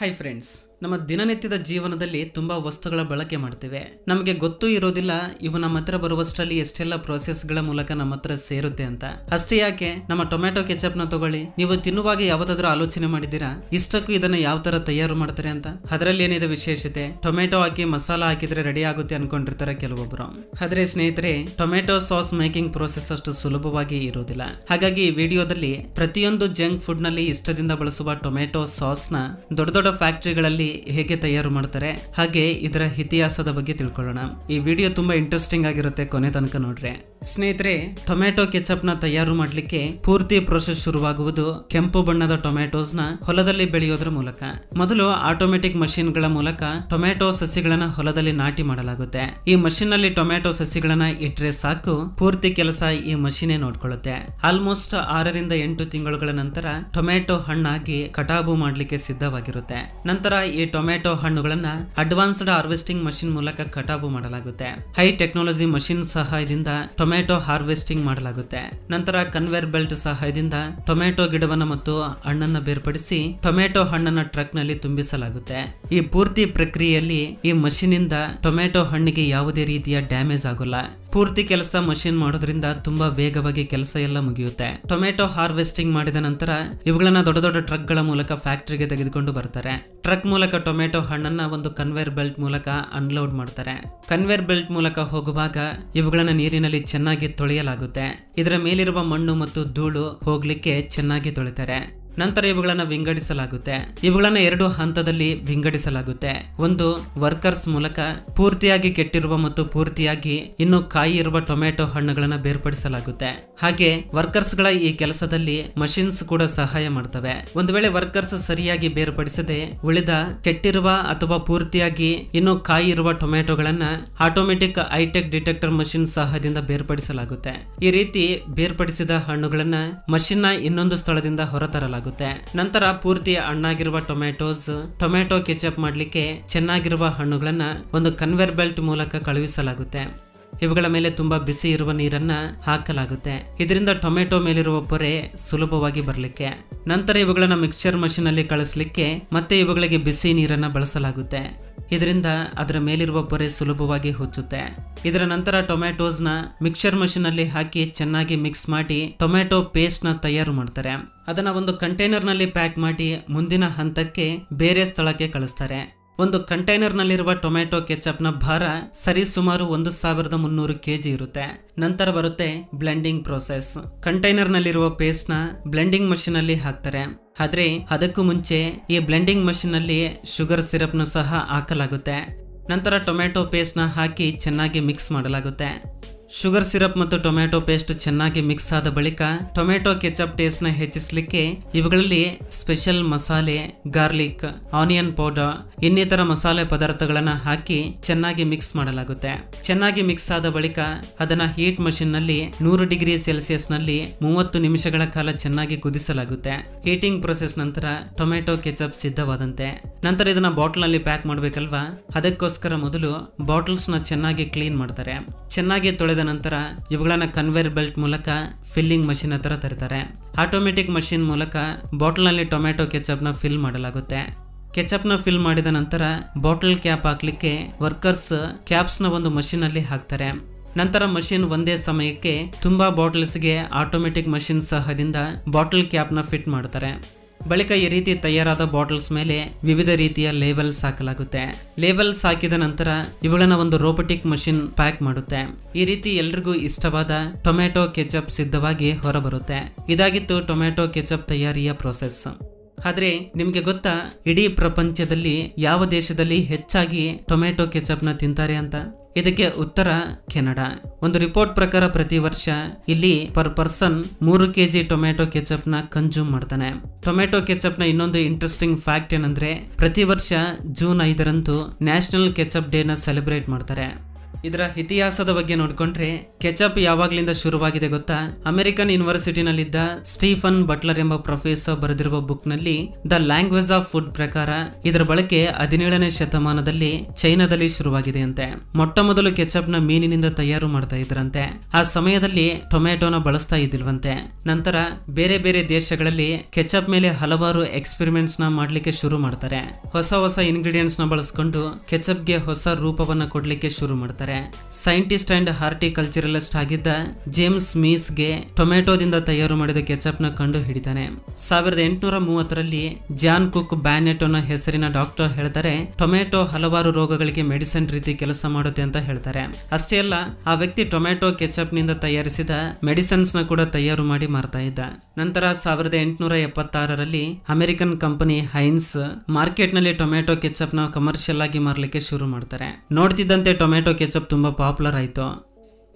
hi friends ನಮ್ಮ ದಿನನಿತ್ಯದ ಜೀವನದಲ್ಲಿ ತುಂಬಾ ವಸ್ತುಗಳ ಬಳಕೆ ಮಾಡ್ತೇವೆ ನಮಗೆ ಗೊತ್ತೂ ಇರೋದಿಲ್ಲ ಇವು ನಮ್ಮ ಹತ್ರ ಬರುವಷ್ಟರಲ್ಲಿ ಎಷ್ಟೆಲ್ಲ ಗಳ ಮೂಲಕ ನಮ್ಮ ಹತ್ರ ಸೇರುತ್ತೆ ಅಂತ ಅಷ್ಟೇ ಯಾಕೆ ನಮ್ಮ ಟೊಮ್ಯಾಟೊ ನ ತಗೊಳ್ಳಿ ನೀವು ತಿನ್ನುವಾಗ ಯಾವುದಾದ್ರೂ ಆಲೋಚನೆ ಮಾಡಿದೀರಾ ಇಷ್ಟಕ್ಕೂ ಇದನ್ನ ಯಾವ ತರ ತಯಾರು ಮಾಡ್ತಾರೆ ಅಂತ ಅದರಲ್ಲಿ ಏನಿದೆ ವಿಶೇಷತೆ ಟೊಮೆಟೊ ಹಾಕಿ ಮಸಾಲ ಹಾಕಿದ್ರೆ ರೆಡಿ ಆಗುತ್ತೆ ಅನ್ಕೊಂಡಿರ್ತಾರೆ ಕೆಲವೊಬ್ರು ಆದ್ರೆ ಸ್ನೇಹಿತರೆ ಟೊಮೆಟೊ ಸಾಸ್ ಮೇಕಿಂಗ್ ಪ್ರೋಸೆಸ್ ಅಷ್ಟು ಸುಲಭವಾಗಿ ಇರೋದಿಲ್ಲ ಹಾಗಾಗಿ ಈ ವಿಡಿಯೋದಲ್ಲಿ ಪ್ರತಿಯೊಂದು ಜಂಕ್ ಫುಡ್ ನಲ್ಲಿ ಇಷ್ಟದಿಂದ ಬಳಸುವ ಟೊಮೆಟೊ ಸಾಸ್ ನ ದೊಡ್ಡ ದೊಡ್ಡ ಫ್ಯಾಕ್ಟರಿಗಳಲ್ಲಿ ಹೇಗೆ ತಯಾರು ಮಾಡ್ತಾರೆ ಹಾಗೆ ಇದರ ಇತಿಹಾಸದ ಬಗ್ಗೆ ತಿಳ್ಕೊಳ್ಳೋಣ ಈ ವಿಡಿಯೋ ತುಂಬಾ ಇಂಟ್ರೆಸ್ಟಿಂಗ್ ಆಗಿರುತ್ತೆ ಕೊನೆ ತನಕ ನೋಡ್ರಿ ಸ್ನೇಹಿತರೆ ಟೊಮೆಟೊ ನ ತಯಾರು ಮಾಡಲಿಕ್ಕೆ ಪೂರ್ತಿ ಪ್ರೊಸೆಸ್ ಶುರುವಾಗುವುದು ಕೆಂಪು ಬಣ್ಣದ ನ ಹೊಲದಲ್ಲಿ ಬೆಳೆಯೋದ್ರ ಮೂಲಕ ಮೊದಲು ಆಟೋಮೆಟಿಕ್ ಮಷಿನ್ಗಳ ಮೂಲಕ ಟೊಮೆಟೊ ಸಸಿಗಳನ್ನ ಹೊಲದಲ್ಲಿ ನಾಟಿ ಮಾಡಲಾಗುತ್ತೆ ಈ ಮಷೀನ್ ನಲ್ಲಿ ಟೊಮೆಟೊ ಸಸಿಗಳನ್ನ ಇಟ್ಟರೆ ಸಾಕು ಪೂರ್ತಿ ಕೆಲಸ ಈ ಮಷೀನೇ ನೋಡ್ಕೊಳ್ಳುತ್ತೆ ಆಲ್ಮೋಸ್ಟ್ ಆರರಿಂದ ಎಂಟು ತಿಂಗಳುಗಳ ನಂತರ ಟೊಮೆಟೊ ಹಣ್ಣಾಗಿ ಕಟಾಬು ಮಾಡಲಿಕ್ಕೆ ಸಿದ್ಧವಾಗಿರುತ್ತೆ ನಂತರ ಈ ಟೊಮೆಟೊ ಹಣ್ಣುಗಳನ್ನ ಅಡ್ವಾನ್ಸ್ಡ್ ಹಾರ್ವೆಸ್ಟಿಂಗ್ ಮಷಿನ್ ಮೂಲಕ ಕಟಾಬು ಮಾಡಲಾಗುತ್ತೆ ಹೈ ಟೆಕ್ನಾಲಜಿ ಮಷಿನ್ ಸಹಾಯದಿಂದ ಟೊಮೆಟೊ ಹಾರ್ವೆಸ್ಟಿಂಗ್ ಮಾಡಲಾಗುತ್ತೆ ನಂತರ ಕನ್ವೇರ್ ಬೆಲ್ಟ್ ಸಹಾಯದಿಂದ ಟೊಮೆಟೊ ಗಿಡವನ್ನು ಮತ್ತು ಹಣ್ಣನ್ನು ಬೇರ್ಪಡಿಸಿ ಟೊಮೆಟೊ ಹಣ್ಣನ್ನು ಟ್ರಕ್ ನಲ್ಲಿ ತುಂಬಿಸಲಾಗುತ್ತೆ ಈ ಪೂರ್ತಿ ಪ್ರಕ್ರಿಯೆಯಲ್ಲಿ ಈ ಮಷೀನ್ ಇಂದ ಟೊಮೆಟೊ ಹಣ್ಣಿಗೆ ಯಾವುದೇ ರೀತಿಯ ಡ್ಯಾಮೇಜ್ ಆಗಲ್ಲ ಪೂರ್ತಿ ಕೆಲಸ ಮಷೀನ್ ಮಾಡೋದ್ರಿಂದ ತುಂಬಾ ವೇಗವಾಗಿ ಕೆಲಸ ಎಲ್ಲ ಮುಗಿಯುತ್ತೆ ಟೊಮೆಟೊ ಹಾರ್ವೆಸ್ಟಿಂಗ್ ಮಾಡಿದ ನಂತರ ಇವುಗಳನ್ನ ದೊಡ್ಡ ದೊಡ್ಡ ಟ್ರಕ್ ಗಳ ಮೂಲಕ ಫ್ಯಾಕ್ಟರಿಗೆ ತೆಗೆದುಕೊಂಡು ಬರ್ತಾರೆ ಟ್ರಕ್ ಮೂಲಕ ಟೊಮೆಟೊ ಹಣ್ಣನ್ನ ಒಂದು ಕನ್ವೇರ್ ಬೆಲ್ಟ್ ಮೂಲಕ ಅನ್ಲೋಡ್ ಮಾಡ್ತಾರೆ ಕನ್ವೇರ್ ಬೆಲ್ಟ್ ಮೂಲಕ ಹೋಗುವಾಗ ಇವುಗಳನ್ನ ನೀರಿನಲ್ಲಿ ಚೆನ್ನಾಗಿ ತೊಳೆಯಲಾಗುತ್ತೆ ಇದರ ಮೇಲಿರುವ ಮಣ್ಣು ಮತ್ತು ಧೂಳು ಹೋಗ್ಲಿಕ್ಕೆ ಚೆನ್ನಾಗಿ ತೊಳಿತಾರೆ ನಂತರ ಇವುಗಳನ್ನು ವಿಂಗಡಿಸಲಾಗುತ್ತೆ ಇವುಗಳನ್ನು ಎರಡು ಹಂತದಲ್ಲಿ ವಿಂಗಡಿಸಲಾಗುತ್ತೆ ಒಂದು ವರ್ಕರ್ಸ್ ಮೂಲಕ ಪೂರ್ತಿಯಾಗಿ ಕೆಟ್ಟಿರುವ ಮತ್ತು ಪೂರ್ತಿಯಾಗಿ ಇನ್ನು ಕಾಯಿ ಇರುವ ಟೊಮೆಟೊ ಹಣ್ಣುಗಳನ್ನು ಬೇರ್ಪಡಿಸಲಾಗುತ್ತೆ ಹಾಗೆ ವರ್ಕರ್ಸ್ ಗಳ ಈ ಕೆಲಸದಲ್ಲಿ ಮಷಿನ್ಸ್ ಕೂಡ ಸಹಾಯ ಮಾಡ್ತವೆ ಒಂದು ವೇಳೆ ವರ್ಕರ್ಸ್ ಸರಿಯಾಗಿ ಬೇರ್ಪಡಿಸದೆ ಉಳಿದ ಕೆಟ್ಟಿರುವ ಅಥವಾ ಪೂರ್ತಿಯಾಗಿ ಇನ್ನು ಕಾಯಿ ಇರುವ ಟೊಮೆಟೊಗಳನ್ನ ಆಟೋಮೆಟಿಕ್ ಐಟೆಕ್ ಡಿಟೆಕ್ಟರ್ ಮಷಿನ್ ಸಹಾಯದಿಂದ ಬೇರ್ಪಡಿಸಲಾಗುತ್ತೆ ಈ ರೀತಿ ಬೇರ್ಪಡಿಸಿದ ಹಣ್ಣುಗಳನ್ನ ಮಷಿನ್ ನ ಇನ್ನೊಂದು ಸ್ಥಳದಿಂದ ಹೊರತರಲಾಗುತ್ತೆ ಆಗುತ್ತೆ ನಂತರ ಪೂರ್ತಿ ಹಣ್ಣಾಗಿರುವ ಟೊಮೆಟೋಸ್ ಟೊಮೆಟೊ ಕೆಚಪ್ ಮಾಡ್ಲಿಕ್ಕೆ ಚೆನ್ನಾಗಿರುವ ಹಣ್ಣುಗಳನ್ನ ಒಂದು ಕನ್ವೆರ್ ಬೆಲ್ಟ್ ಮೂಲಕ ಕಳುಹಿಸಲಾಗುತ್ತೆ ಇವುಗಳ ಮೇಲೆ ತುಂಬಾ ಬಿಸಿ ಇರುವ ನೀರನ್ನ ಹಾಕಲಾಗುತ್ತೆ ಇದರಿಂದ ಟೊಮೆಟೊ ಮೇಲಿರುವ ಪೊರೆ ಸುಲಭವಾಗಿ ಬರಲಿಕ್ಕೆ ನಂತರ ಇವುಗಳನ್ನ ಮಿಕ್ಸ್ಚರ್ ಮಷಿನ್ ಅಲ್ಲಿ ಕಳಿಸ್ಲಿಕ್ಕೆ ಮತ್ತೆ ಇವುಗಳಿಗೆ ಬಿಸಿ ನೀರನ್ನ ಬಳಸಲಾಗುತ್ತೆ ಇದರಿಂದ ಅದರ ಮೇಲಿರುವ ಪೊರೆ ಸುಲಭವಾಗಿ ಹುಚ್ಚುತ್ತೆ ಇದರ ನಂತರ ಟೊಮ್ಯಾಟೋಸ್ ನ ಮಿಕ್ಸರ್ ಮಷಿನ್ ಅಲ್ಲಿ ಹಾಕಿ ಚೆನ್ನಾಗಿ ಮಿಕ್ಸ್ ಮಾಡಿ ಟೊಮೆಟೊ ಪೇಸ್ಟ್ ನ ತಯಾರು ಮಾಡ್ತಾರೆ ಅದನ್ನ ಒಂದು ಕಂಟೈನರ್ ನಲ್ಲಿ ಪ್ಯಾಕ್ ಮಾಡಿ ಮುಂದಿನ ಹಂತಕ್ಕೆ ಬೇರೆ ಸ್ಥಳಕ್ಕೆ ಕಳಿಸ್ತಾರೆ ಒಂದು ಕಂಟೈನರ್ನಲ್ಲಿರುವ ಟೊಮೆಟೊ ಕೆಚಪ್ನ ಭಾರ ಸರಿ ಸುಮಾರು ಒಂದು ಸಾವಿರದ ಮುನ್ನೂರು ಕೆಜಿ ಇರುತ್ತೆ ನಂತರ ಬರುತ್ತೆ ಬ್ಲೆಂಡಿಂಗ್ ಪ್ರೊಸೆಸ್ ಕಂಟೈನರ್ನಲ್ಲಿರುವ ಪೇಸ್ಟ್ನ ಬ್ಲೆಂಡಿಂಗ್ ಮಷಿನ್ ಅಲ್ಲಿ ಹಾಕ್ತಾರೆ ಆದರೆ ಅದಕ್ಕೂ ಮುಂಚೆ ಈ ಬ್ಲೆಂಡಿಂಗ್ ಮಷಿನ್ ಅಲ್ಲಿ ಶುಗರ್ ಸಿರಪ್ನ ಸಹ ಹಾಕಲಾಗುತ್ತೆ ನಂತರ ಟೊಮೆಟೊ ಪೇಸ್ಟ್ನ ಹಾಕಿ ಚೆನ್ನಾಗಿ ಮಿಕ್ಸ್ ಮಾಡಲಾಗುತ್ತೆ ಶುಗರ್ ಸಿರಪ್ ಮತ್ತು ಟೊಮೆಟೊ ಪೇಸ್ಟ್ ಚೆನ್ನಾಗಿ ಮಿಕ್ಸ್ ಆದ ಬಳಿಕ ಟೊಮೆಟೊ ಕೆಚಪ್ ಟೇಸ್ಟ್ ನ ಹೆಚ್ಚಿಸಲಿಕ್ಕೆ ಇವುಗಳಲ್ಲಿ ಸ್ಪೆಷಲ್ ಮಸಾಲೆ ಗಾರ್ಲಿಕ್ ಆನಿಯನ್ ಪೌಡರ್ ಇನ್ನಿತರ ಮಸಾಲೆ ಪದಾರ್ಥಗಳನ್ನು ಹಾಕಿ ಚೆನ್ನಾಗಿ ಮಿಕ್ಸ್ ಮಾಡಲಾಗುತ್ತೆ ಚೆನ್ನಾಗಿ ಮಿಕ್ಸ್ ಆದ ಬಳಿಕ ಅದನ್ನ ಹೀಟ್ ಮಷಿನ್ ನಲ್ಲಿ ನೂರು ಡಿಗ್ರಿ ಸೆಲ್ಸಿಯಸ್ ನಲ್ಲಿ ಮೂವತ್ತು ನಿಮಿಷಗಳ ಕಾಲ ಚೆನ್ನಾಗಿ ಕುದಿಸಲಾಗುತ್ತೆ ಹೀಟಿಂಗ್ ಪ್ರೊಸೆಸ್ ನಂತರ ಟೊಮೆಟೊ ಕೆಚಪ್ ಸಿದ್ಧವಾದಂತೆ ನಂತರ ಇದನ್ನ ಬಾಟಲ್ ನಲ್ಲಿ ಪ್ಯಾಕ್ ಮಾಡಬೇಕಲ್ವಾ ಅದಕ್ಕೋಸ್ಕರ ಮೊದಲು ಬಾಟಲ್ಸ್ ನ ಚೆನ್ನಾಗಿ ಕ್ಲೀನ್ ಮಾಡ್ತಾರೆ ಚೆನ್ನಾಗಿ ತೊಳೆದ ನಂತರ ಇವುಗಳನ್ನ ಕನ್ವೇರ್ ಬೆಲ್ಟ್ ಮೂಲಕ ಫಿಲ್ಲಿಂಗ್ ಮಷಿನ್ ಹತ್ರ ತರ್ತಾರೆ ಆಟೋಮೆಟಿಕ್ ಮಷಿನ್ ಮೂಲಕ ಬಾಟಲ್ನಲ್ಲಿ ಟೊಮೆಟೊ ಕೆಚಪ್ನ ಫಿಲ್ ಮಾಡಲಾಗುತ್ತೆ ಕೆಚಪ್ನ ಫಿಲ್ ಮಾಡಿದ ನಂತರ ಬಾಟಲ್ ಕ್ಯಾಪ್ ಹಾಕ್ಲಿಕ್ಕೆ ವರ್ಕರ್ಸ್ ಕ್ಯಾಪ್ಸ್ನ ಒಂದು ಮಷಿನಲ್ಲಿ ಹಾಕ್ತಾರೆ ನಂತರ ಮಷಿನ್ ಒಂದೇ ಸಮಯಕ್ಕೆ ತುಂಬಾ ಬಾಟಲ್ಸ್ಗೆ ಆಟೋಮೆಟಿಕ್ ಮಷಿನ್ ಸಹದಿಂದ ಬಾಟಲ್ ಕ್ಯಾಪ್ನ ಫಿಟ್ ಮಾಡ್ತಾರೆ ಬಳಿಕ ಈ ರೀತಿ ತಯಾರಾದ ಬಾಟಲ್ಸ್ ಮೇಲೆ ವಿವಿಧ ರೀತಿಯ ಲೇಬಲ್ಸ್ ಹಾಕಲಾಗುತ್ತೆ ಲೇಬಲ್ಸ್ ಹಾಕಿದ ನಂತರ ಇವುಗಳನ್ನ ಒಂದು ರೋಬೋಟಿಕ್ ಮಷಿನ್ ಪ್ಯಾಕ್ ಮಾಡುತ್ತೆ ಈ ರೀತಿ ಎಲ್ರಿಗೂ ಇಷ್ಟವಾದ ಟೊಮ್ಯಾಟೊ ಕೆಚಪ್ ಸಿದ್ಧವಾಗಿ ಹೊರಬರುತ್ತೆ ಇದಾಗಿತ್ತು ಟೊಮ್ಯಾಟೊ ಕೆಚಪ್ ತಯಾರಿಯ ಪ್ರೊಸೆಸ್ ಆದ್ರೆ ನಿಮ್ಗೆ ಗೊತ್ತಾ ಇಡೀ ಪ್ರಪಂಚದಲ್ಲಿ ಯಾವ ದೇಶದಲ್ಲಿ ಹೆಚ್ಚಾಗಿ ಟೊಮೆಟೊ ಕೆಚಪ್ ನ ತಿಂತಾರೆ ಅಂತ ಇದಕ್ಕೆ ಉತ್ತರ ಕೆನಡಾ ಒಂದು ರಿಪೋರ್ಟ್ ಪ್ರಕಾರ ಪ್ರತಿ ವರ್ಷ ಇಲ್ಲಿ ಪರ್ ಪರ್ಸನ್ ಮೂರು ಜಿ ಟೊಮೆಟೊ ಕೆಚಪ್ ನ ಕನ್ಸ್ಯೂಮ್ ಮಾಡ್ತಾನೆ ಟೊಮೆಟೊ ಕೆಚಪ್ ನ ಇನ್ನೊಂದು ಇಂಟ್ರೆಸ್ಟಿಂಗ್ ಫ್ಯಾಕ್ಟ್ ಏನಂದ್ರೆ ಪ್ರತಿ ವರ್ಷ ಜೂನ್ ಐದರಂದು ನ್ಯಾಷನಲ್ ಕೆಚಪ್ ಡೇ ನ ಸೆಲೆಬ್ರೇಟ್ ಮಾಡ್ತಾರೆ ಇದರ ಇತಿಹಾಸದ ಬಗ್ಗೆ ನೋಡ್ಕೊಂಡ್ರೆ ಕೆಚಪ್ ಯಾವಾಗ್ಲಿಂದ ಶುರುವಾಗಿದೆ ಗೊತ್ತಾ ಅಮೆರಿಕನ್ ಯೂನಿವರ್ಸಿಟಿನಲ್ಲಿದ್ದ ಸ್ಟೀಫನ್ ಬಟ್ಲರ್ ಎಂಬ ಪ್ರೊಫೆಸರ್ ಬರೆದಿರುವ ಬುಕ್ ನಲ್ಲಿ ದ ಲ್ಯಾಂಗ್ವೇಜ್ ಆಫ್ ಫುಡ್ ಪ್ರಕಾರ ಇದರ ಬಳಕೆ ಹದಿನೇಳನೇ ಶತಮಾನದಲ್ಲಿ ಚೈನಾದಲ್ಲಿ ಶುರುವಾಗಿದೆ ಅಂತೆ ಮೊಟ್ಟ ಮೊದಲು ಕೆಚಪ್ ನ ಮೀನಿನಿಂದ ತಯಾರು ಮಾಡ್ತಾ ಇದ್ರಂತೆ ಆ ಸಮಯದಲ್ಲಿ ಟೊಮೆಟೊನ ಬಳಸ್ತಾ ಇದ್ದಿಲ್ವಂತೆ ನಂತರ ಬೇರೆ ಬೇರೆ ದೇಶಗಳಲ್ಲಿ ಕೆಚಪ್ ಮೇಲೆ ಹಲವಾರು ಎಕ್ಸ್ಪೆರಿಮೆಂಟ್ಸ್ ನ ಮಾಡ್ಲಿಕ್ಕೆ ಶುರು ಮಾಡ್ತಾರೆ ಹೊಸ ಹೊಸ ಇಂಗ್ರೀಡಿಯಂಟ್ಸ್ ನ ಬಳಸ್ಕೊಂಡು ಕೆಚಪ್ಗೆ ಹೊಸ ರೂಪವನ್ನ ಕೊಡ್ಲಿಕ್ಕೆ ಶುರು ಮಾಡ್ತಾರೆ ಸೈಂಟಿಸ್ಟ್ ಅಂಡ್ ಹಾರ್ಟಿಕಲ್ಚರಲಿಸ್ಟ್ ಆಗಿದ್ದ ಜೇಮ್ಸ್ ಗೆ ಟೊಮೆಟೊದಿಂದ ತಯಾರು ಮಾಡಿದ ಕೆಚಪ್ ನ ಕಂಡು ಹಿಡಿತಾನೆ ಸಾವಿರದ ಎಂಟುನೂರ ಮೂವತ್ತರಲ್ಲಿ ಜಾನ್ ಕುಕ್ ಬ್ಯಾನೆಟ್ ಅನ್ನೋ ಹೆಸರಿನ ಡಾಕ್ಟರ್ ಹೇಳ್ತಾರೆ ಟೊಮೆಟೊ ಹಲವಾರು ರೋಗಗಳಿಗೆ ಮೆಡಿಸಿನ್ ರೀತಿ ಕೆಲಸ ಮಾಡುತ್ತೆ ಅಂತ ಹೇಳ್ತಾರೆ ಅಷ್ಟೇ ಅಲ್ಲ ಆ ವ್ಯಕ್ತಿ ಟೊಮೆಟೊ ಕೆಚಪ್ ನಿಂದ ತಯಾರಿಸಿದ ಮೆಡಿಸಿನ್ಸ್ ನ ಕೂಡ ತಯಾರು ಮಾಡಿ ಮಾರ್ತಾ ಇದ್ದ ನಂತರ ಸಾವಿರದ ಎಂಟುನೂರ ಎಪ್ಪತ್ತಾರರಲ್ಲಿ ಅಮೆರಿಕನ್ ಕಂಪನಿ ಹೈನ್ಸ್ ಮಾರ್ಕೆಟ್ ನಲ್ಲಿ ಟೊಮೆಟೊ ಕೆಚಪ್ ನ ಕಮರ್ಷಿಯಲ್ ಆಗಿ ಮಾರ್ಲಿಕ್ಕೆ ಶುರು ಮಾಡ್ತಾರೆ ನೋಡ್ತಿದ್ದಂತೆ ಟೊಮೆಟೊ ಕೆಚಪ್ ವಾಟ್ಸಪ್ ತುಂಬ ಪಾಪ್ಯುಲರ್ ಆಯಿತು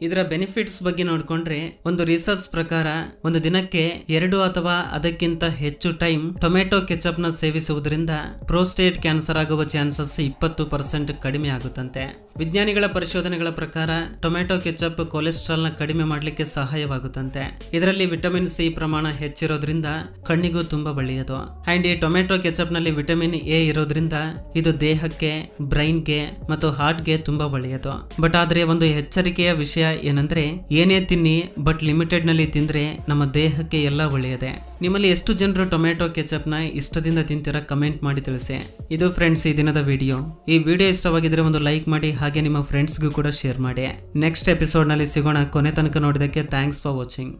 ಇದರ ಬೆನಿಫಿಟ್ಸ್ ಬಗ್ಗೆ ನೋಡಿಕೊಂಡ್ರೆ ಒಂದು ರಿಸರ್ಚ್ ಪ್ರಕಾರ ಒಂದು ದಿನಕ್ಕೆ ಎರಡು ಅಥವಾ ಅದಕ್ಕಿಂತ ಹೆಚ್ಚು ಟೈಮ್ ಟೊಮೆಟೊ ಕೆಚಪ್ ನ ಸೇವಿಸುವುದರಿಂದ ಪ್ರೋಸ್ಟೇಟ್ ಕ್ಯಾನ್ಸರ್ ಆಗುವ ಚಾನ್ಸಸ್ ಇಪ್ಪತ್ತು ಪರ್ಸೆಂಟ್ ಕಡಿಮೆ ಆಗುತ್ತಂತೆ ವಿಜ್ಞಾನಿಗಳ ಪರಿಶೋಧನೆಗಳ ಪ್ರಕಾರ ಟೊಮೆಟೊ ಕೆಚಪ್ ಕೊಲೆಸ್ಟ್ರಾಲ್ ನ ಕಡಿಮೆ ಮಾಡಲಿಕ್ಕೆ ಸಹಾಯವಾಗುತ್ತಂತೆ ಇದರಲ್ಲಿ ವಿಟಮಿನ್ ಸಿ ಪ್ರಮಾಣ ಹೆಚ್ಚಿರೋದ್ರಿಂದ ಕಣ್ಣಿಗೂ ತುಂಬಾ ಒಳ್ಳೆಯದು ಅಂಡ್ ಈ ಟೊಮೆಟೊ ಕೆಚಪ್ ನಲ್ಲಿ ವಿಟಮಿನ್ ಎ ಇರೋದ್ರಿಂದ ಇದು ದೇಹಕ್ಕೆ ಬ್ರೈನ್ಗೆ ಮತ್ತು ಹಾರ್ಟ್ಗೆ ತುಂಬಾ ಒಳ್ಳೆಯದು ಬಟ್ ಆದ್ರೆ ಒಂದು ಎಚ್ಚರಿಕೆಯ ವಿಷಯ ಏನಂದ್ರೆ ಏನೇ ತಿನ್ನಿ ಬಟ್ ಲಿಮಿಟೆಡ್ ನಲ್ಲಿ ತಿಂದ್ರೆ ನಮ್ಮ ದೇಹಕ್ಕೆ ಎಲ್ಲ ಒಳ್ಳೆಯದೆ ನಿಮ್ಮಲ್ಲಿ ಎಷ್ಟು ಜನರು ಟೊಮೆಟೊ ಕೆಚಪ್ ನ ಇಷ್ಟದಿಂದ ತಿಂತೀರಾ ಕಮೆಂಟ್ ಮಾಡಿ ತಿಳಿಸಿ ಇದು ಫ್ರೆಂಡ್ಸ್ ಈ ದಿನದ ವಿಡಿಯೋ ಈ ವಿಡಿಯೋ ಇಷ್ಟವಾಗಿದ್ರೆ ಒಂದು ಲೈಕ್ ಮಾಡಿ ಹಾಗೆ ನಿಮ್ಮ ಫ್ರೆಂಡ್ಸ್ಗೂ ಕೂಡ ಶೇರ್ ಮಾಡಿ ನೆಕ್ಸ್ಟ್ ಎಪಿಸೋಡ್ ನಲ್ಲಿ ಸಿಗೋಣ ಕೊನೆ ತನಕ ನೋಡಿದಕ್ಕೆ ಥ್ಯಾಂಕ್ಸ್ ಫಾರ್ ವಾಚಿಂಗ್